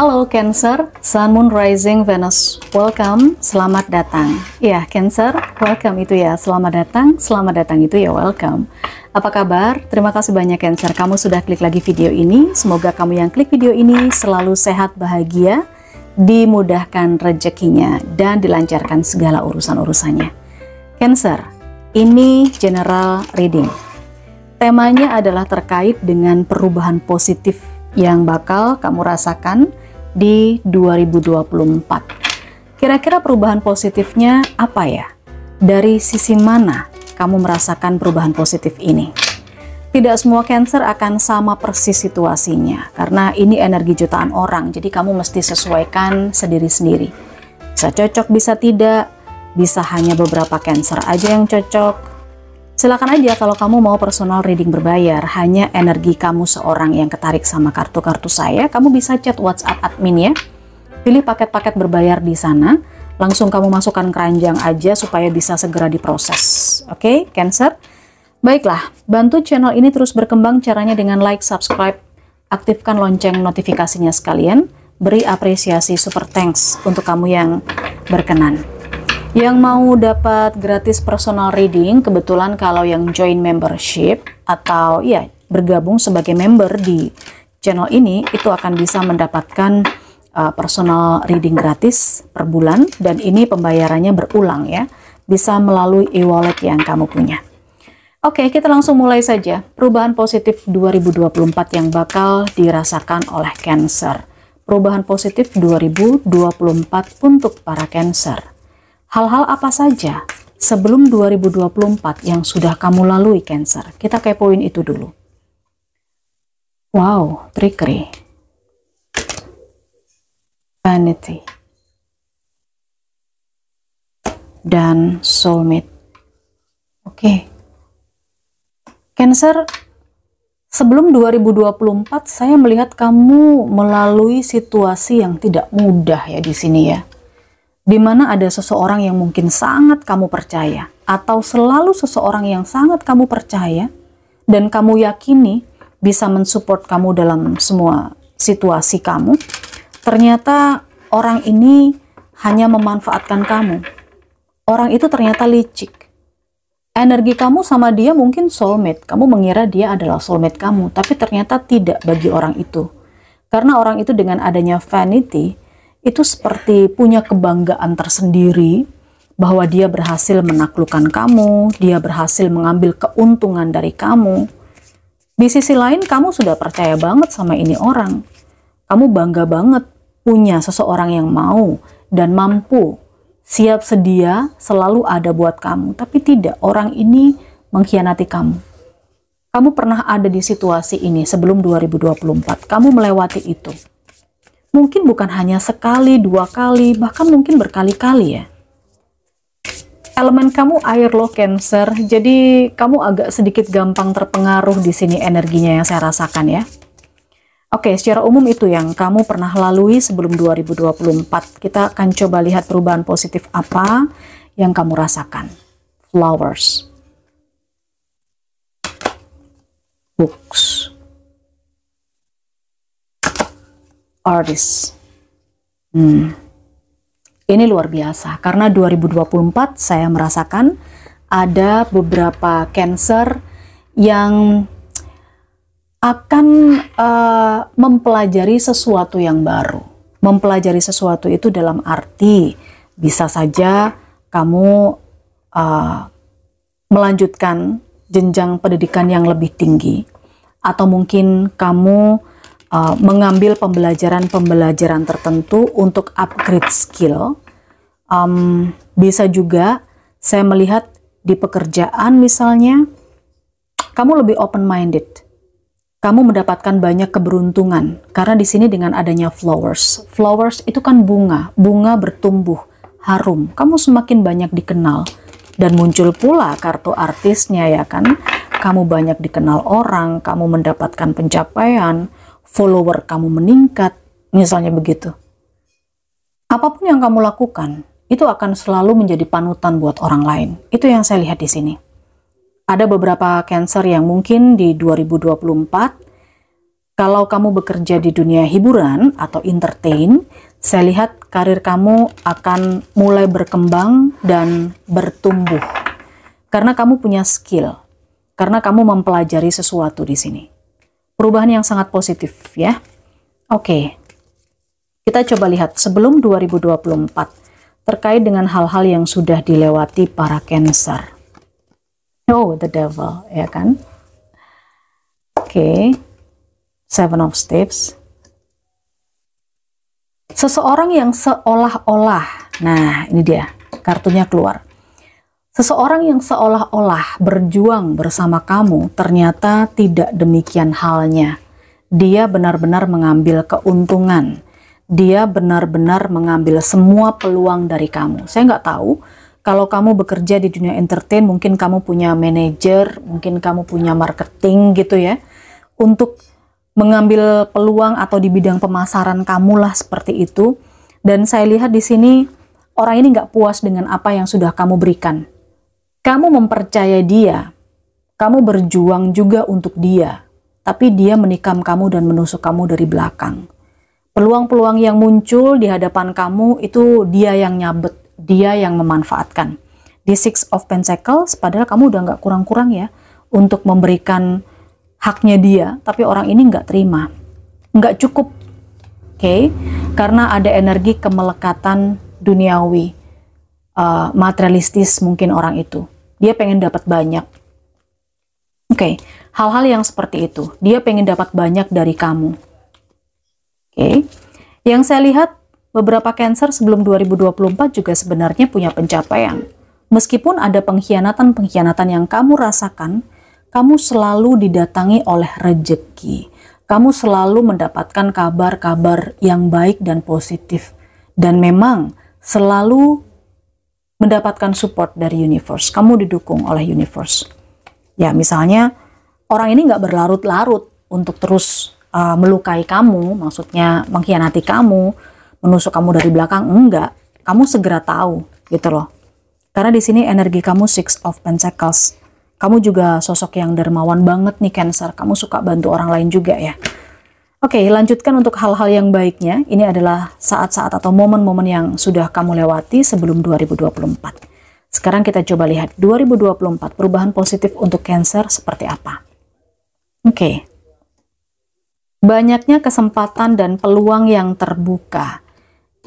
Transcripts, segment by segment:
Halo Cancer, Sun Moon Rising Venus, welcome, selamat datang. Ya Cancer, welcome itu ya, selamat datang, selamat datang itu ya welcome. Apa kabar? Terima kasih banyak Cancer, kamu sudah klik lagi video ini. Semoga kamu yang klik video ini selalu sehat, bahagia, dimudahkan rezekinya, dan dilancarkan segala urusan-urusannya. Cancer, ini general reading. Temanya adalah terkait dengan perubahan positif yang bakal kamu rasakan di 2024. Kira-kira perubahan positifnya apa ya? Dari sisi mana kamu merasakan perubahan positif ini? Tidak semua Cancer akan sama persis situasinya, karena ini energi jutaan orang, jadi kamu mesti sesuaikan sendiri-sendiri. Bisa cocok, bisa tidak, bisa hanya beberapa Cancer aja yang cocok, Silakan aja kalau kamu mau personal reading berbayar, hanya energi kamu seorang yang ketarik sama kartu-kartu saya, kamu bisa chat WhatsApp admin ya. Pilih paket-paket berbayar di sana, langsung kamu masukkan keranjang aja supaya bisa segera diproses. Oke, okay, Cancer? Baiklah, bantu channel ini terus berkembang caranya dengan like, subscribe, aktifkan lonceng notifikasinya sekalian, beri apresiasi super thanks untuk kamu yang berkenan. Yang mau dapat gratis personal reading, kebetulan kalau yang join membership atau ya bergabung sebagai member di channel ini, itu akan bisa mendapatkan uh, personal reading gratis per bulan dan ini pembayarannya berulang ya, bisa melalui e-wallet yang kamu punya. Oke, kita langsung mulai saja. Perubahan positif 2024 yang bakal dirasakan oleh Cancer. Perubahan positif 2024 untuk para Cancer. Hal-hal apa saja sebelum 2024 yang sudah kamu lalui Cancer? Kita kepoin itu dulu. Wow, trickery. Vanity. Dan soulmate. Oke. Okay. Cancer, sebelum 2024 saya melihat kamu melalui situasi yang tidak mudah ya di sini ya di mana ada seseorang yang mungkin sangat kamu percaya, atau selalu seseorang yang sangat kamu percaya dan kamu yakini bisa mensupport kamu dalam semua situasi kamu, ternyata orang ini hanya memanfaatkan kamu. Orang itu ternyata licik. Energi kamu sama dia mungkin soulmate. Kamu mengira dia adalah soulmate kamu, tapi ternyata tidak bagi orang itu. Karena orang itu dengan adanya vanity, itu seperti punya kebanggaan tersendiri bahwa dia berhasil menaklukkan kamu, dia berhasil mengambil keuntungan dari kamu. Di sisi lain, kamu sudah percaya banget sama ini orang. Kamu bangga banget punya seseorang yang mau dan mampu, siap sedia, selalu ada buat kamu. Tapi tidak, orang ini mengkhianati kamu. Kamu pernah ada di situasi ini sebelum 2024. Kamu melewati itu mungkin bukan hanya sekali, dua kali, bahkan mungkin berkali-kali ya. Elemen kamu air loh Cancer, jadi kamu agak sedikit gampang terpengaruh di sini energinya yang saya rasakan ya. Oke, secara umum itu yang kamu pernah lalui sebelum 2024. Kita akan coba lihat perubahan positif apa yang kamu rasakan. Flowers. Books. artist. Hmm. Ini luar biasa karena 2024 saya merasakan ada beberapa cancer yang akan uh, mempelajari sesuatu yang baru. Mempelajari sesuatu itu dalam arti bisa saja kamu uh, melanjutkan jenjang pendidikan yang lebih tinggi atau mungkin kamu uh, mengambil pembelajaran-pembelajaran tertentu untuk upgrade skill. Um, bisa juga saya melihat di pekerjaan misalnya, kamu lebih open-minded. Kamu mendapatkan banyak keberuntungan karena di sini dengan adanya flowers. Flowers itu kan bunga, bunga bertumbuh, harum. Kamu semakin banyak dikenal dan muncul pula kartu artisnya ya kan. Kamu banyak dikenal orang, kamu mendapatkan pencapaian, follower kamu meningkat, misalnya begitu. Apapun yang kamu lakukan, itu akan selalu menjadi panutan buat orang lain. Itu yang saya lihat di sini. Ada beberapa cancer yang mungkin di 2024, kalau kamu bekerja di dunia hiburan atau entertain, saya lihat karir kamu akan mulai berkembang dan bertumbuh. Karena kamu punya skill, karena kamu mempelajari sesuatu di sini perubahan yang sangat positif ya. Oke. Kita coba lihat sebelum 2024 terkait dengan hal-hal yang sudah dilewati para Cancer. Oh, the devil, ya kan? Oke. Seven of Staves. Seseorang yang seolah-olah. Nah, ini dia. Kartunya keluar. Seseorang yang seolah-olah berjuang bersama kamu ternyata tidak demikian halnya. Dia benar-benar mengambil keuntungan. Dia benar-benar mengambil semua peluang dari kamu. Saya nggak tahu kalau kamu bekerja di dunia entertain, mungkin kamu punya manajer, mungkin kamu punya marketing gitu ya. Untuk mengambil peluang atau di bidang pemasaran kamu lah seperti itu. Dan saya lihat di sini orang ini nggak puas dengan apa yang sudah kamu berikan kamu mempercaya dia, kamu berjuang juga untuk dia, tapi dia menikam kamu dan menusuk kamu dari belakang. Peluang-peluang yang muncul di hadapan kamu itu dia yang nyabet, dia yang memanfaatkan. Di Six of Pentacles, padahal kamu udah nggak kurang-kurang ya untuk memberikan haknya dia, tapi orang ini nggak terima, nggak cukup, oke? Okay? Karena ada energi kemelekatan duniawi uh, materialistis mungkin orang itu. Dia pengen dapat banyak. Oke, okay. hal-hal yang seperti itu. Dia pengen dapat banyak dari kamu. Oke. Okay. Yang saya lihat beberapa Cancer sebelum 2024 juga sebenarnya punya pencapaian. Meskipun ada pengkhianatan-pengkhianatan yang kamu rasakan, kamu selalu didatangi oleh rejeki. Kamu selalu mendapatkan kabar-kabar yang baik dan positif. Dan memang selalu mendapatkan support dari universe. Kamu didukung oleh universe. Ya, misalnya orang ini nggak berlarut-larut untuk terus uh, melukai kamu, maksudnya mengkhianati kamu, menusuk kamu dari belakang, enggak. Kamu segera tahu, gitu loh. Karena di sini energi kamu Six of Pentacles. Kamu juga sosok yang dermawan banget nih Cancer. Kamu suka bantu orang lain juga ya. Oke, okay, lanjutkan untuk hal-hal yang baiknya. Ini adalah saat-saat atau momen-momen yang sudah kamu lewati sebelum 2024. Sekarang kita coba lihat 2024 perubahan positif untuk Cancer seperti apa. Oke. Okay. Banyaknya kesempatan dan peluang yang terbuka.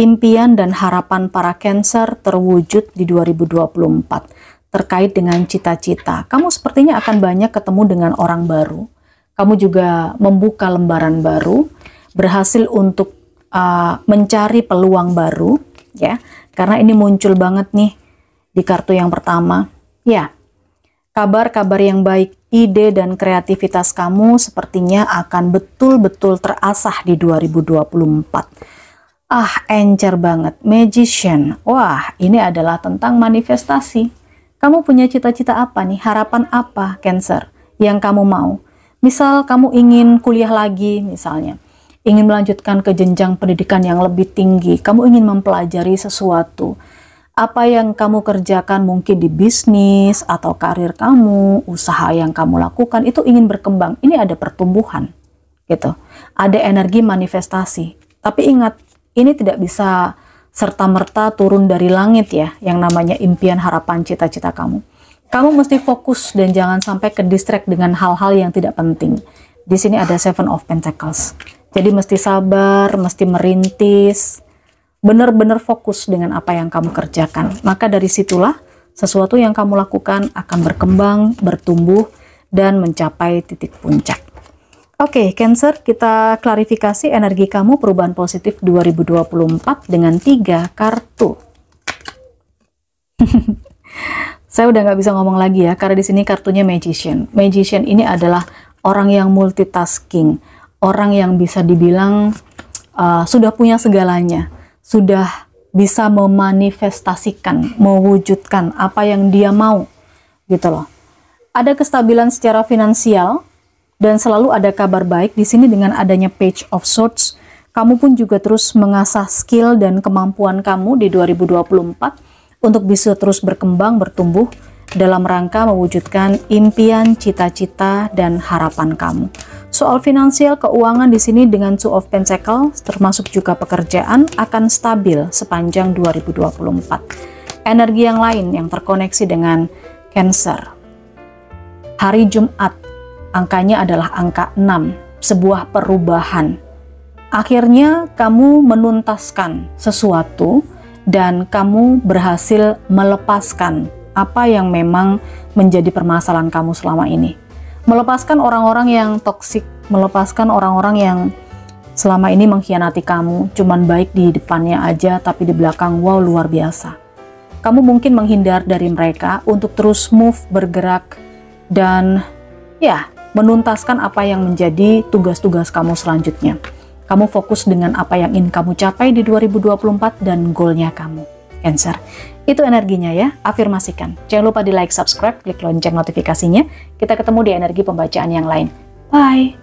Impian dan harapan para Cancer terwujud di 2024 terkait dengan cita-cita. Kamu sepertinya akan banyak ketemu dengan orang baru kamu juga membuka lembaran baru, berhasil untuk uh, mencari peluang baru, ya. Karena ini muncul banget nih di kartu yang pertama. Ya, kabar-kabar yang baik, ide dan kreativitas kamu sepertinya akan betul-betul terasah di 2024. Ah, encer banget. Magician. Wah, ini adalah tentang manifestasi. Kamu punya cita-cita apa nih? Harapan apa, Cancer? Yang kamu mau? Misal kamu ingin kuliah lagi misalnya, ingin melanjutkan ke jenjang pendidikan yang lebih tinggi, kamu ingin mempelajari sesuatu. Apa yang kamu kerjakan mungkin di bisnis atau karir kamu, usaha yang kamu lakukan itu ingin berkembang. Ini ada pertumbuhan gitu. Ada energi manifestasi. Tapi ingat, ini tidak bisa serta-merta turun dari langit ya, yang namanya impian, harapan, cita-cita kamu kamu mesti fokus dan jangan sampai ke distract dengan hal-hal yang tidak penting. Di sini ada Seven of Pentacles. Jadi mesti sabar, mesti merintis, benar-benar fokus dengan apa yang kamu kerjakan. Maka dari situlah sesuatu yang kamu lakukan akan berkembang, bertumbuh, dan mencapai titik puncak. Oke, okay, Cancer, kita klarifikasi energi kamu perubahan positif 2024 dengan tiga kartu. Saya udah nggak bisa ngomong lagi ya, karena di sini kartunya magician. Magician ini adalah orang yang multitasking, orang yang bisa dibilang uh, sudah punya segalanya, sudah bisa memanifestasikan, mewujudkan apa yang dia mau, gitu loh. Ada kestabilan secara finansial dan selalu ada kabar baik di sini dengan adanya page of swords. Kamu pun juga terus mengasah skill dan kemampuan kamu di 2024 untuk bisa terus berkembang, bertumbuh dalam rangka mewujudkan impian, cita-cita, dan harapan kamu. Soal finansial keuangan di sini dengan two of Pentacles termasuk juga pekerjaan akan stabil sepanjang 2024. Energi yang lain yang terkoneksi dengan Cancer. Hari Jumat, angkanya adalah angka 6, sebuah perubahan. Akhirnya kamu menuntaskan sesuatu dan kamu berhasil melepaskan apa yang memang menjadi permasalahan kamu selama ini. Melepaskan orang-orang yang toksik, melepaskan orang-orang yang selama ini mengkhianati kamu, cuman baik di depannya aja tapi di belakang wow luar biasa. Kamu mungkin menghindar dari mereka untuk terus move, bergerak dan ya, menuntaskan apa yang menjadi tugas-tugas kamu selanjutnya. Kamu fokus dengan apa yang ingin kamu capai di 2024 dan goalnya kamu. Cancer. Itu energinya ya, afirmasikan. Jangan lupa di like, subscribe, klik lonceng notifikasinya. Kita ketemu di energi pembacaan yang lain. Bye!